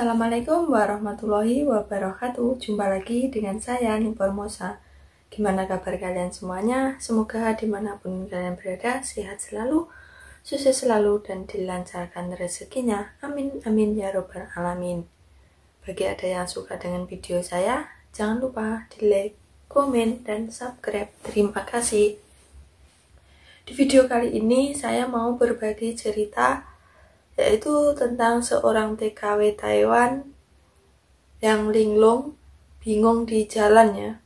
Assalamualaikum warahmatullahi wabarakatuh Jumpa lagi dengan saya Ning Mosa Gimana kabar kalian semuanya? Semoga dimanapun kalian berada Sehat selalu, sukses selalu Dan dilancarkan rezekinya Amin, amin ya robbal alamin Bagi ada yang suka dengan video saya Jangan lupa di like, komen, dan subscribe Terima kasih Di video kali ini saya mau berbagi cerita yaitu tentang seorang TKW Taiwan yang linglung, bingung di jalannya.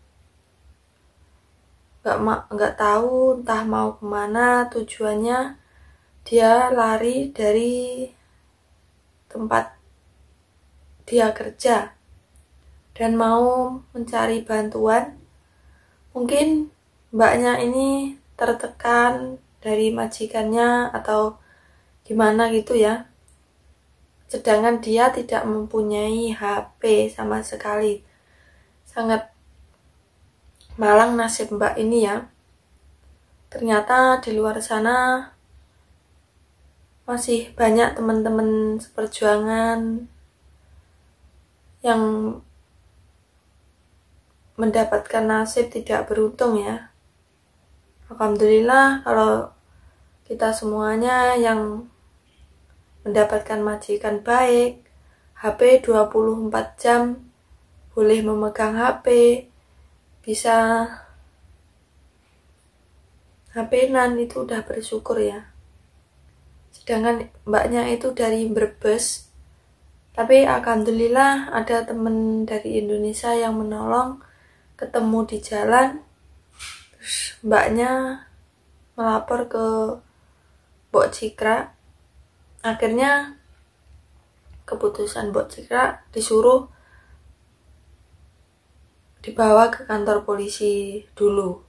Gak, ma gak tahu entah mau kemana tujuannya dia lari dari tempat dia kerja dan mau mencari bantuan mungkin mbaknya ini tertekan dari majikannya atau gimana gitu ya sedangkan dia tidak mempunyai HP sama sekali sangat malang nasib mbak ini ya ternyata di luar sana masih banyak teman-teman seperjuangan yang mendapatkan nasib tidak beruntung ya Alhamdulillah kalau kita semuanya yang mendapatkan majikan baik, HP 24 jam, boleh memegang HP, bisa HP-nan itu udah bersyukur ya. Sedangkan mbaknya itu dari Brebes, tapi alhamdulillah ada temen dari Indonesia yang menolong, ketemu di jalan, terus mbaknya melapor ke Mbok Cikra, akhirnya keputusan buat Cikra disuruh dibawa ke kantor polisi dulu.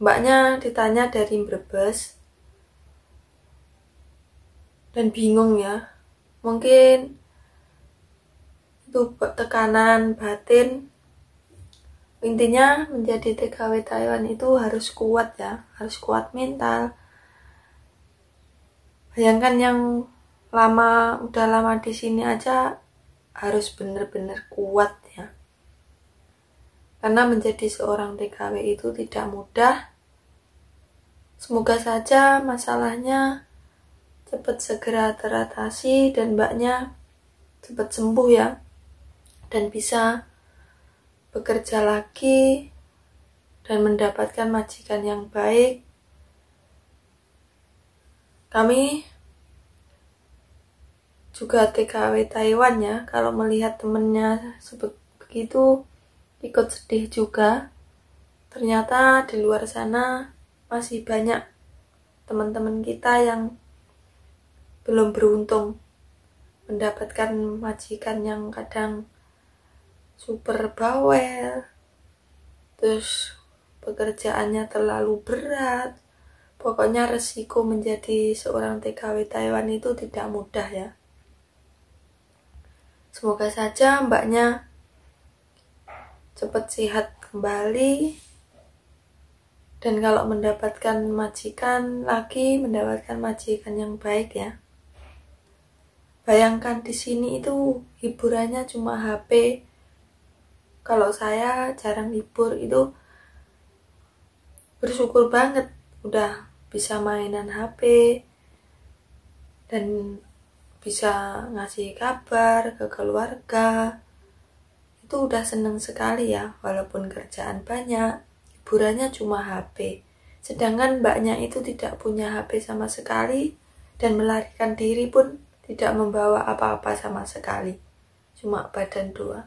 Mbaknya ditanya dari Brebes dan bingung ya. Mungkin itu tekanan batin. Intinya menjadi TKW Taiwan itu harus kuat ya, harus kuat mental, bayangkan yang lama udah lama di sini aja harus bener-bener kuat ya karena menjadi seorang TKW itu tidak mudah semoga saja masalahnya cepat segera teratasi dan mbaknya cepat sembuh ya dan bisa bekerja lagi dan mendapatkan majikan yang baik kami juga TKW Taiwan ya, kalau melihat temennya begitu ikut sedih juga. Ternyata di luar sana masih banyak teman-teman kita yang belum beruntung mendapatkan majikan yang kadang super bawel, terus pekerjaannya terlalu berat, Pokoknya resiko menjadi seorang TKW Taiwan itu tidak mudah ya. Semoga saja mbaknya cepat sehat kembali dan kalau mendapatkan majikan lagi mendapatkan majikan yang baik ya. Bayangkan di sini itu hiburannya cuma HP. Kalau saya jarang libur itu bersyukur banget udah bisa mainan HP dan bisa ngasih kabar ke keluarga itu udah seneng sekali ya walaupun kerjaan banyak hiburannya cuma HP sedangkan mbaknya itu tidak punya HP sama sekali dan melarikan diri pun tidak membawa apa-apa sama sekali cuma badan dua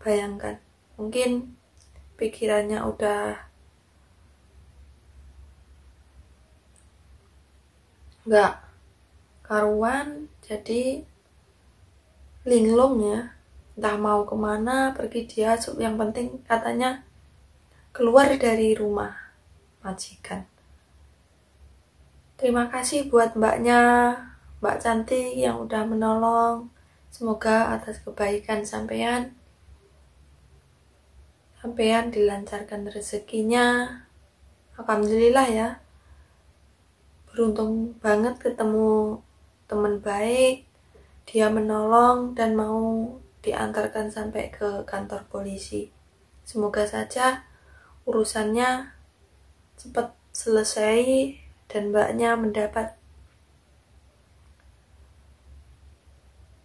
bayangkan mungkin pikirannya udah nggak karuan jadi linglung ya entah mau kemana pergi dia yang penting katanya keluar dari rumah majikan terima kasih buat mbaknya mbak cantik yang udah menolong semoga atas kebaikan sampean sampean dilancarkan rezekinya alhamdulillah ya beruntung banget ketemu teman baik dia menolong dan mau diantarkan sampai ke kantor polisi semoga saja urusannya cepat selesai dan mbaknya mendapat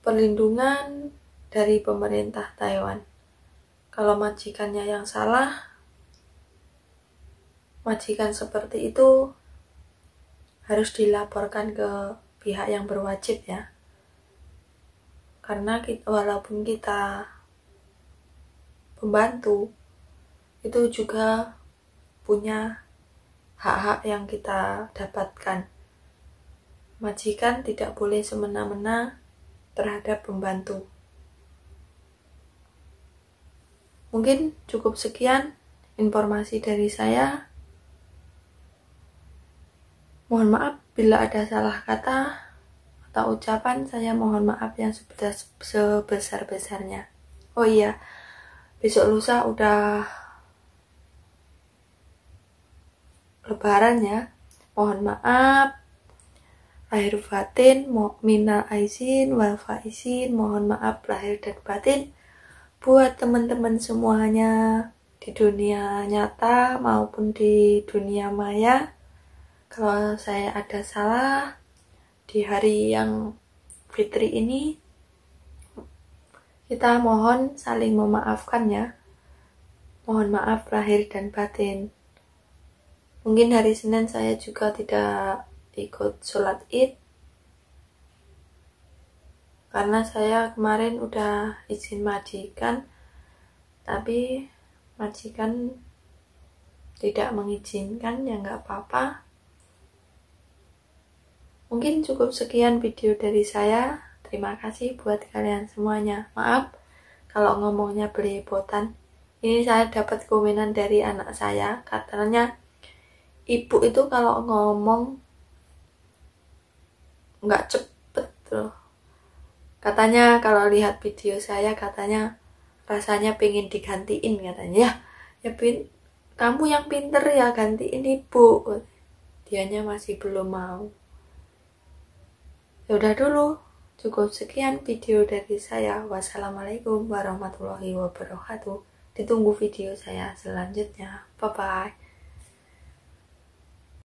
perlindungan dari pemerintah Taiwan. Kalau majikannya yang salah, majikan seperti itu harus dilaporkan ke pihak yang berwajib ya karena kita, walaupun kita pembantu itu juga punya hak-hak yang kita dapatkan majikan tidak boleh semena-mena terhadap pembantu mungkin cukup sekian informasi dari saya Mohon maaf bila ada salah kata atau ucapan, saya mohon maaf yang sebesar-besarnya. Oh iya, besok lusa udah lebaran ya. Mohon maaf lahir batin, minal aizin, wal faizin, mohon maaf lahir dan batin buat teman-teman semuanya di dunia nyata maupun di dunia maya kalau saya ada salah di hari yang fitri ini kita mohon saling memaafkan ya mohon maaf lahir dan batin mungkin hari Senin saya juga tidak ikut sholat id karena saya kemarin udah izin majikan tapi majikan tidak mengizinkan ya nggak apa-apa Mungkin cukup sekian video dari saya. Terima kasih buat kalian semuanya. Maaf kalau ngomongnya belepotan. Ini saya dapat komenan dari anak saya, katanya ibu itu kalau ngomong nggak cepet loh. Katanya kalau lihat video saya katanya rasanya pengen digantiin katanya. Ya, ya pin, kamu yang pinter ya gantiin ibu. Dianya masih belum mau. Yaudah dulu, cukup sekian video dari saya. Wassalamualaikum warahmatullahi wabarakatuh. Ditunggu video saya selanjutnya. Bye bye.